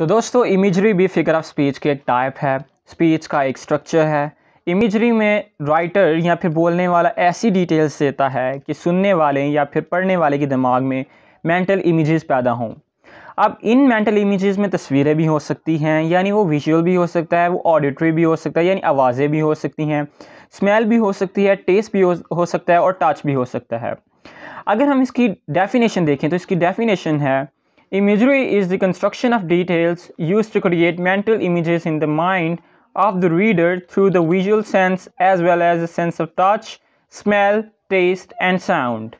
तो दोस्तों इमेजरी भी फिगर ऑफ स्पीच के एक टाइप है स्पीच का एक स्ट्रक्चर है इमेजरी में राइटर या फिर बोलने वाला ऐसी डिटेल्स देता है कि सुनने वाले या फिर पढ़ने वाले के दिमाग में मेंटल इमेजेस पैदा हों अब इन मेंटल इमेजेस में तस्वीरें भी हो सकती हैं यानी वो विजुअल भी हो सकता है वो ऑडिटरी भी हो सकता है यानी आवाज़ें भी हो सकती हैं स्मेल भी हो सकती है टेस्ट भी हो, हो सकता है और टच भी हो सकता है अगर हम इसकी डेफिनेशन देखें तो इसकी डेफिनेशन है Imagery is the construction of details used to create mental images in the mind of the reader through the visual sense as well as the sense of touch, smell, taste and sound.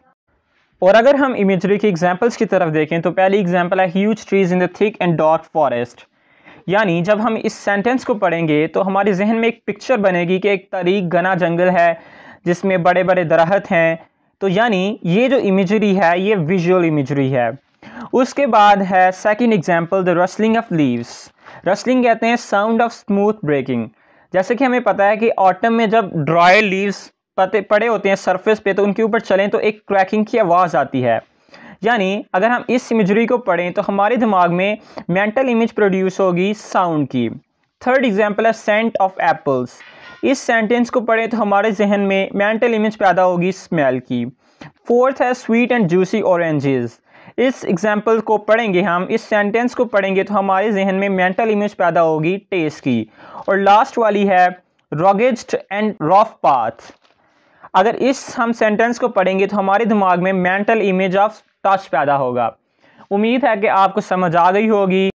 और अगर हम imagery के examples की तरफ देखें तो पहली example है huge trees in the thick and dark forest यानी जब हम इस सेंटेंस को पढ़ेंगे तो हमारे जहन में एक पिक्चर बनेगी कि एक तारीख घना जंगल है जिसमें बड़े बड़े दरहत हैं तो यानी ये जो इमेजरी है ये विजुअल इमेजरी है उसके बाद है second example the rustling of leaves rustling कहते हैं साउंड ऑफ स्मूथ ब्रेकिंग जैसे कि हमें पता है कि ऑटम में जब ड्राई लीव्स पते पड़े होते हैं सरफेस पे तो उनके ऊपर चलें तो एक क्रैकिंग की आवाज़ आती है यानी अगर हम इस इमेजरी को पढ़ें तो हमारे दिमाग में मेंटल इमेज प्रोड्यूस होगी साउंड की थर्ड एग्जाम्पल है सेंट ऑफ एप्पल्स इस सेंटेंस को पढ़ें तो हमारे जहन में मेंटल इमेज पैदा होगी स्मेल की फोर्थ है स्वीट एंड जूसी ऑरेंजेस इस एग्ज़ाम्पल को पढ़ेंगे हम इस सेंटेंस को पढ़ेंगे तो हमारे जहन में मेंटल इमेज पैदा होगी टेस्ट की और लास्ट वाली है रॉगेस्ट एंड रॉफ पाथ अगर इस हम सेंटेंस को पढ़ेंगे तो हमारे दिमाग में मेंटल इमेज ऑफ टच पैदा होगा उम्मीद है कि आपको समझ आ गई होगी